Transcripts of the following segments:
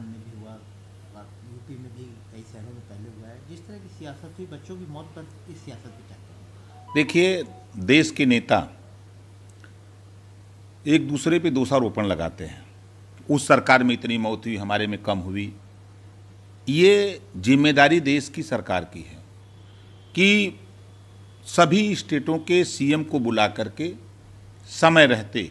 राजस्थान में भी हुआ यूपी में भी कई शहरों में पहले हुआ है जिस तरह की सियासत हुई बच्चों की मौत पर इस सियासत को चाहते देखिए देश के नेता एक दूसरे पे दोषारोपण लगाते हैं उस सरकार में इतनी मौत हुई हमारे में कम हुई ये जिम्मेदारी देश की सरकार की है कि सभी स्टेटों के सीएम को बुला करके समय रहते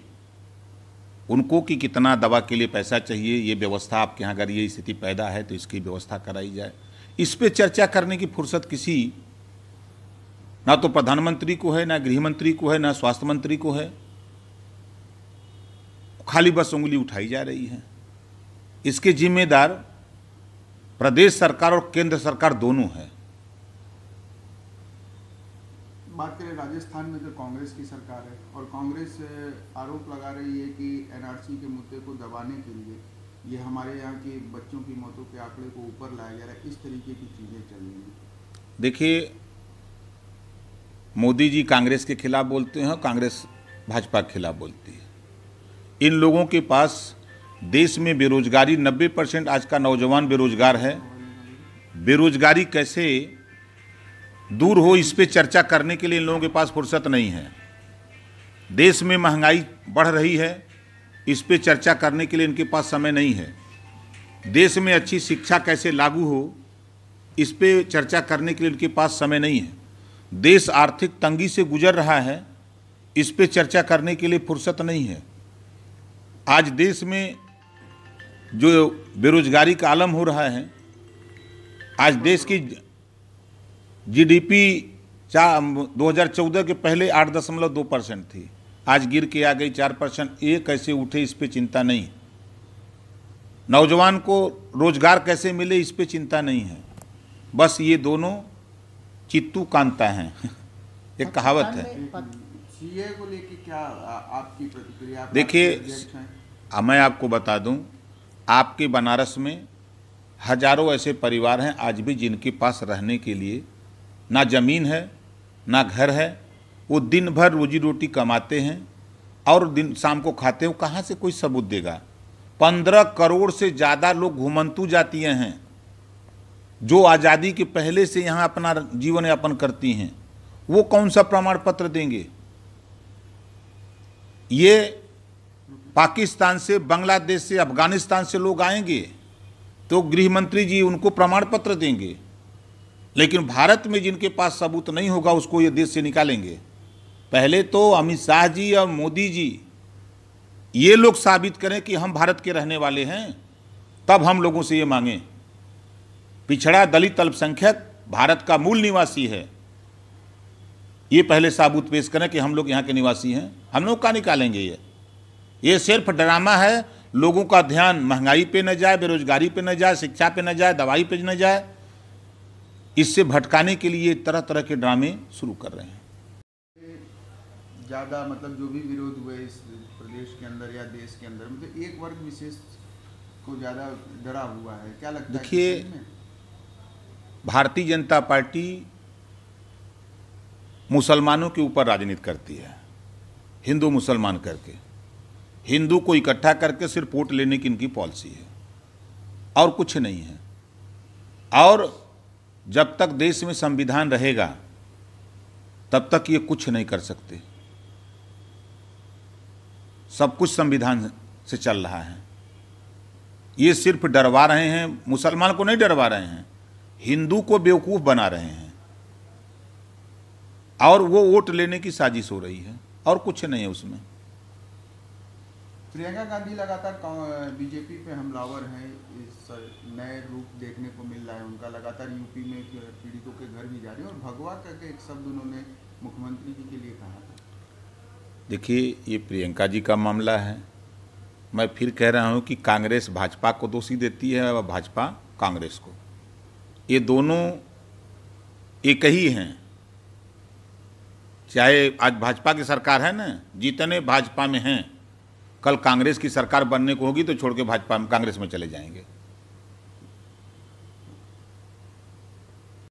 उनको कि कितना दवा के लिए पैसा चाहिए ये व्यवस्था आपके यहाँ अगर ये स्थिति पैदा है तो इसकी व्यवस्था कराई जाए इस पर चर्चा करने की फुर्सत किसी ना तो प्रधानमंत्री को है ना गृह मंत्री को है ना स्वास्थ्य मंत्री को है खाली बस उंगली उठाई जा रही है इसके जिम्मेदार प्रदेश सरकार और केंद्र सरकार दोनों है बात करें राजस्थान में तो कांग्रेस की सरकार है और कांग्रेस आरोप लगा रही है कि एनआरसी के मुद्दे को दबाने के लिए ये हमारे यहाँ के बच्चों की मौतों के आंकड़े को ऊपर लाया जा रहा है इस तरीके की चीज़ें चल रही हैं देखिए मोदी जी कांग्रेस के खिलाफ बोलते हैं कांग्रेस भाजपा के खिलाफ बोलती है इन लोगों के पास देश में बेरोजगारी 90 परसेंट आज का नौजवान बेरोजगार है बेरोजगारी कैसे दूर हो इस पर चर्चा करने के लिए इन लोगों के पास फुर्सत नहीं है देश में महंगाई बढ़ रही है इस पर चर्चा करने के लिए इनके पास समय नहीं है देश में अच्छी शिक्षा कैसे लागू हो इस पर चर्चा करने के लिए इनके पास समय नहीं है देश आर्थिक तंगी से गुजर रहा है इस पर चर्चा करने के लिए फुर्सत नहीं है आज देश में जो बेरोजगारी का आलम हो रहा है आज देश की जीडीपी डी 2014 के पहले आठ दशमलव दो परसेंट थी आज गिर के आ गई चार परसेंट ये कैसे उठे इस पर चिंता नहीं नौजवान को रोजगार कैसे मिले इस पर चिंता नहीं है बस ये दोनों चित्तू कांता हैं एक कहावत है देखिए मैं आपको बता दूं आपके बनारस में हजारों ऐसे परिवार हैं आज भी जिनके पास रहने के लिए ना ज़मीन है ना घर है वो दिन भर रोजी रोटी कमाते हैं और दिन शाम को खाते हो कहाँ से कोई सबूत देगा पंद्रह करोड़ से ज़्यादा लोग घुमंतु जातीय हैं जो आज़ादी के पहले से यहाँ अपना जीवन यापन करती हैं वो कौन सा प्रमाण पत्र देंगे ये पाकिस्तान से बांग्लादेश से अफगानिस्तान से लोग आएंगे तो गृह मंत्री जी उनको प्रमाण पत्र देंगे लेकिन भारत में जिनके पास सबूत नहीं होगा उसको ये देश से निकालेंगे पहले तो अमित शाह जी और मोदी जी ये लोग साबित करें कि हम भारत के रहने वाले हैं तब हम लोगों से ये मांगें पिछड़ा दलित अल्पसंख्यक भारत का मूल निवासी है ये पहले साबूत पेश करें कि हम लोग यहाँ के निवासी हैं हम लोग का निकालेंगे ये ये सिर्फ ड्रामा है लोगों का ध्यान महंगाई पे न जाए बेरोजगारी पे न जाए शिक्षा पे न जाए दवाई पे न जाए इससे भटकाने के लिए तरह तरह के ड्रामे शुरू कर रहे हैं ज़्यादा मतलब जो भी विरोध हुए इस प्रदेश के अंदर या देश के अंदर मतलब एक वर्ग विशेष को ज़्यादा डरा हुआ है क्या लगता देखिए भारतीय जनता पार्टी मुसलमानों के ऊपर राजनीति करती है हिंदू मुसलमान करके हिंदू को इकट्ठा करके सिर्फ वोट लेने की इनकी पॉलिसी है और कुछ नहीं है और जब तक देश में संविधान रहेगा तब तक ये कुछ नहीं कर सकते सब कुछ संविधान से चल रहा है ये सिर्फ डरवा रहे हैं मुसलमान को नहीं डरवा रहे हैं हिंदू को बेवकूफ़ बना रहे हैं और वो वोट लेने की साजिश हो रही है और कुछ नहीं है उसमें प्रियंका गांधी लगातार बीजेपी पे हमलावर हैं इस नए रूप देखने को मिल रहा है उनका लगातार यूपी में पीड़ितों के घर भी जा रहे हैं और भगवा करके एक शब्द उन्होंने मुख्यमंत्री जी के लिए कहा था देखिए ये प्रियंका जी का मामला है मैं फिर कह रहा हूँ कि कांग्रेस भाजपा को दोषी देती है और भाजपा कांग्रेस को ये दोनों एक ही हैं चाहे आज भाजपा की सरकार है ना जितने भाजपा में हैं कल कांग्रेस की सरकार बनने को होगी तो छोड़ के भाजपा कांग्रेस में चले जाएंगे